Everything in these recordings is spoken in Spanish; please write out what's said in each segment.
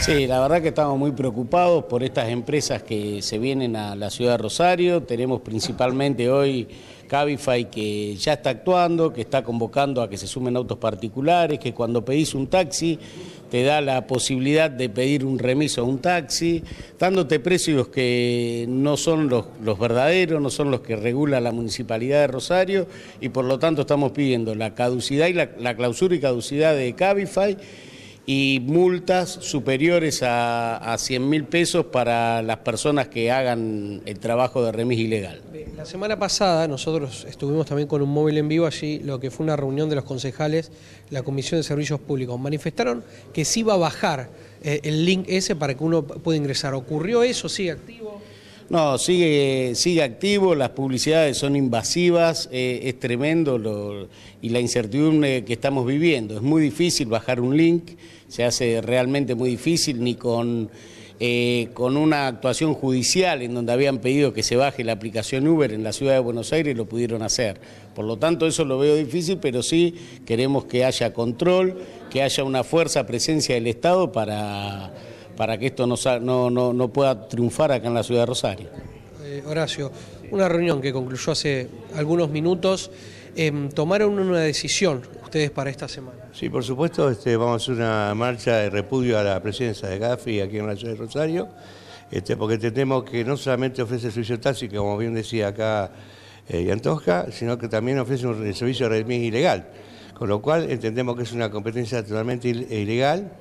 Sí, la verdad que estamos muy preocupados por estas empresas que se vienen a la ciudad de Rosario. Tenemos principalmente hoy Cabify que ya está actuando, que está convocando a que se sumen autos particulares, que cuando pedís un taxi te da la posibilidad de pedir un remiso a un taxi, dándote precios que no son los, los verdaderos, no son los que regula la Municipalidad de Rosario y por lo tanto estamos pidiendo la caducidad y la clausura y caducidad de Cabify y multas superiores a, a 100 mil pesos para las personas que hagan el trabajo de remis ilegal. La semana pasada nosotros estuvimos también con un móvil en vivo allí, lo que fue una reunión de los concejales, la Comisión de Servicios Públicos. Manifestaron que se iba a bajar eh, el link ese para que uno pueda ingresar. ¿Ocurrió eso? sí activo? No, sigue, sigue activo, las publicidades son invasivas, eh, es tremendo y la incertidumbre que estamos viviendo. Es muy difícil bajar un link, se hace realmente muy difícil, ni con, eh, con una actuación judicial en donde habían pedido que se baje la aplicación Uber en la ciudad de Buenos Aires lo pudieron hacer. Por lo tanto, eso lo veo difícil, pero sí queremos que haya control, que haya una fuerza, presencia del Estado para para que esto no, no, no, pueda triunfar acá en la ciudad de Rosario. Eh, Horacio, una reunión que concluyó hace algunos minutos, em, tomaron una decisión ustedes para esta semana. Sí, por supuesto, este, vamos a hacer una marcha de repudio a la presencia de Gafi aquí en la ciudad de Rosario, este, porque entendemos que no solamente ofrece el servicio como bien decía acá eh, Yantosca, sino que también ofrece un servicio de remis ilegal, con lo cual entendemos que es una competencia totalmente ilegal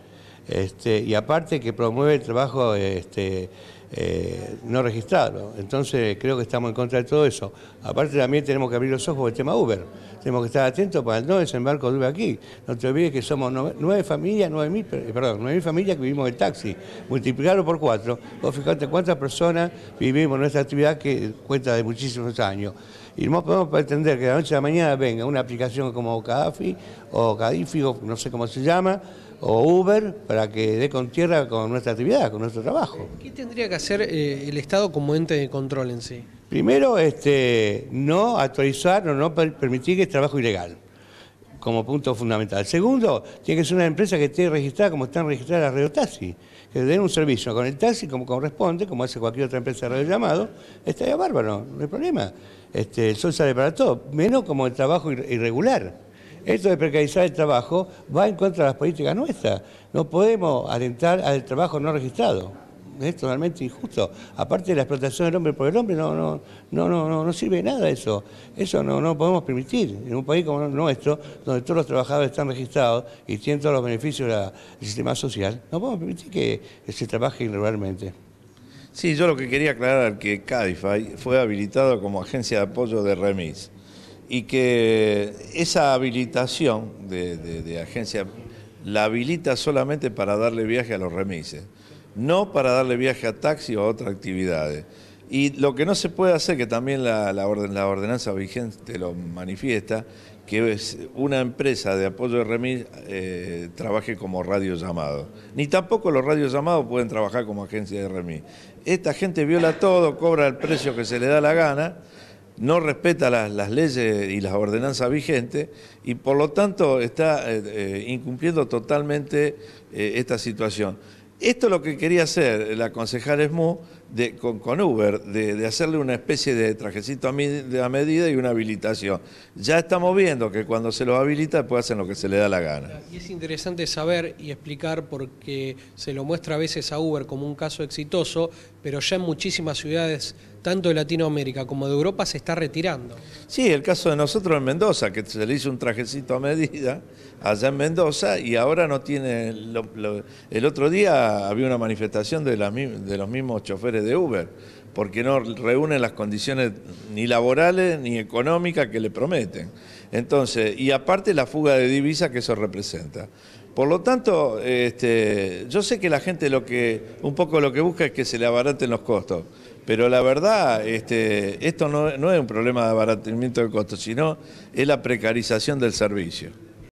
este, y aparte que promueve el trabajo este, eh, no registrado. Entonces creo que estamos en contra de todo eso. Aparte también tenemos que abrir los ojos del tema Uber. Tenemos que estar atentos para el no desembarco de Uber aquí. No te olvides que somos nueve, familias, nueve mil, perdón, nueve mil familias que vivimos en taxi. Multiplicarlo por cuatro. Vos fijate cuántas personas vivimos nuestra actividad que cuenta de muchísimos años. Y no podemos pretender que de la noche a la mañana venga una aplicación como Cadafi o Cadifi o no sé cómo se llama, o Uber, para que dé con tierra con nuestra actividad, con nuestro trabajo. ¿Qué tendría que hacer eh, el Estado como ente de control en sí? Primero, este, no actualizar o no permitir que el trabajo ilegal, como punto fundamental. Segundo, tiene que ser una empresa que esté registrada como están registradas las Taxi, que den un servicio con el taxi como corresponde, como hace cualquier otra empresa de radio llamado, estaría bárbaro, no hay problema. Este, el sol sale para todo, menos como el trabajo irregular. Esto de precarizar el trabajo va en contra de las políticas nuestras. No podemos alentar al trabajo no registrado es totalmente injusto. Aparte de la explotación del hombre por el hombre, no, no, no, no, no, sirve nada eso. Eso no, no podemos permitir en un país como el nuestro, donde todos los trabajadores están registrados y tienen todos los beneficios del sistema social. No podemos permitir que se trabaje irregularmente. Sí, yo lo que quería aclarar es que Cadify fue habilitado como agencia de apoyo de Remis y que esa habilitación de, de agencia la habilita solamente para darle viaje a los remises no para darle viaje a taxi o a otras actividades. Y lo que no se puede hacer, que también la, ordenanza vigente lo manifiesta, que una empresa de apoyo de remis eh, trabaje como radio llamado. Ni tampoco los radios llamados pueden trabajar como agencia de remis. Esta gente viola todo, cobra el precio que se le da la gana, no respeta las, leyes y las ordenanzas vigentes y por lo tanto está eh, eh, incumpliendo totalmente esta situación. Esto es lo que quería hacer la concejal Esmu con, Uber, de, hacerle una especie de trajecito a, a, medida y una habilitación. Ya estamos viendo que cuando se lo habilita, pues hacen lo que se le da la gana. Y es interesante saber y explicar porque se lo muestra a veces a Uber como un caso exitoso, pero ya en muchísimas ciudades tanto de Latinoamérica como de Europa se está retirando. Sí, el caso de nosotros en Mendoza, que se le hizo un trajecito a medida allá en Mendoza y ahora no tiene... el otro día había una manifestación de, de los mismos choferes de Uber, porque no reúnen las condiciones ni laborales ni económicas que le prometen. Entonces, y aparte la fuga de divisas que eso representa. Por lo tanto, este, yo sé que la gente lo que un poco lo que busca es que se le abaraten los costos, pero la verdad, este, esto no, no es un problema de abaratamiento de costos, sino es la precarización del servicio.